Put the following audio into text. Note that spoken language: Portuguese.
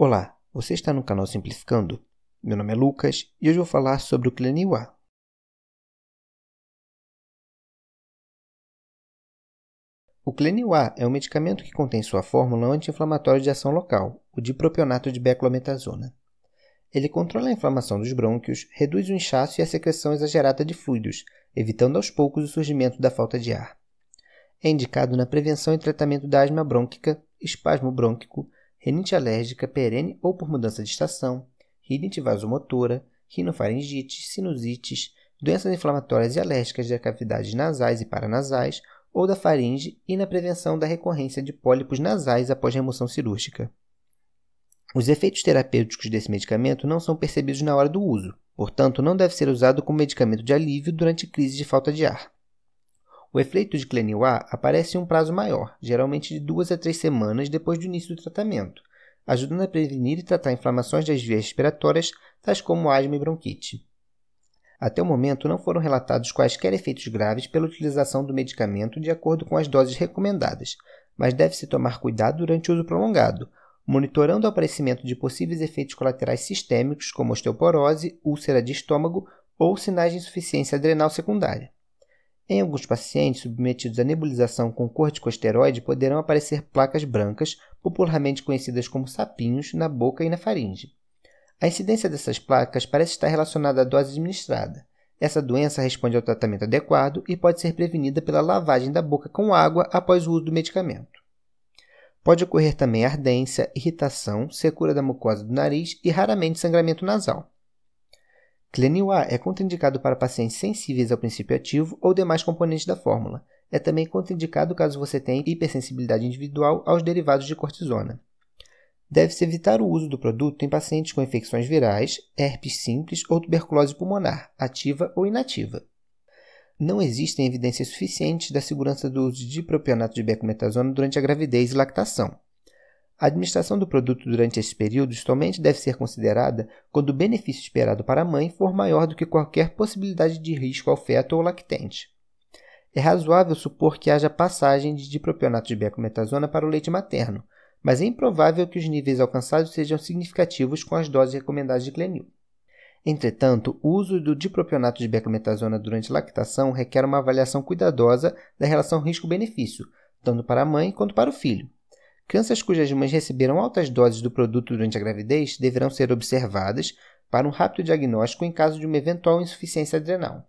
Olá, você está no canal Simplificando? Meu nome é Lucas e hoje vou falar sobre o Kleniwa. O Kleniwa é um medicamento que contém sua fórmula anti-inflamatória de ação local, o dipropionato de beclometasona. Ele controla a inflamação dos brônquios, reduz o inchaço e a secreção exagerada de fluidos, evitando aos poucos o surgimento da falta de ar. É indicado na prevenção e tratamento da asma brônquica, espasmo brônquico, renite alérgica perene ou por mudança de estação, rinite vasomotora, rinofaringite, sinusites, doenças inflamatórias e alérgicas de cavidades nasais e paranasais ou da faringe e na prevenção da recorrência de pólipos nasais após remoção cirúrgica. Os efeitos terapêuticos desse medicamento não são percebidos na hora do uso, portanto, não deve ser usado como medicamento de alívio durante crises de falta de ar. O efeito de Clenilá aparece em um prazo maior, geralmente de duas a três semanas depois do início do tratamento, ajudando a prevenir e tratar inflamações das vias respiratórias, tais como asma e bronquite. Até o momento, não foram relatados quaisquer efeitos graves pela utilização do medicamento de acordo com as doses recomendadas, mas deve-se tomar cuidado durante o uso prolongado, monitorando o aparecimento de possíveis efeitos colaterais sistêmicos, como osteoporose, úlcera de estômago ou sinais de insuficiência adrenal secundária. Em alguns pacientes submetidos à nebulização com corticosteroide, poderão aparecer placas brancas, popularmente conhecidas como sapinhos, na boca e na faringe. A incidência dessas placas parece estar relacionada à dose administrada. Essa doença responde ao tratamento adequado e pode ser prevenida pela lavagem da boca com água após o uso do medicamento. Pode ocorrer também ardência, irritação, secura da mucosa do nariz e raramente sangramento nasal. Clenil A é contraindicado para pacientes sensíveis ao princípio ativo ou demais componentes da fórmula. É também contraindicado caso você tenha hipersensibilidade individual aos derivados de cortisona. Deve-se evitar o uso do produto em pacientes com infecções virais, herpes simples ou tuberculose pulmonar, ativa ou inativa. Não existem evidências suficientes da segurança do uso de propionato de beclometasona durante a gravidez e lactação. A administração do produto durante esses períodos somente deve ser considerada quando o benefício esperado para a mãe for maior do que qualquer possibilidade de risco ao feto ou lactente. É razoável supor que haja passagem de dipropionato de becometazona para o leite materno, mas é improvável que os níveis alcançados sejam significativos com as doses recomendadas de Glenil. Entretanto, o uso do dipropionato de becometazona durante lactação requer uma avaliação cuidadosa da relação risco-benefício, tanto para a mãe quanto para o filho. Crianças cujas mães receberam altas doses do produto durante a gravidez deverão ser observadas para um rápido diagnóstico em caso de uma eventual insuficiência adrenal.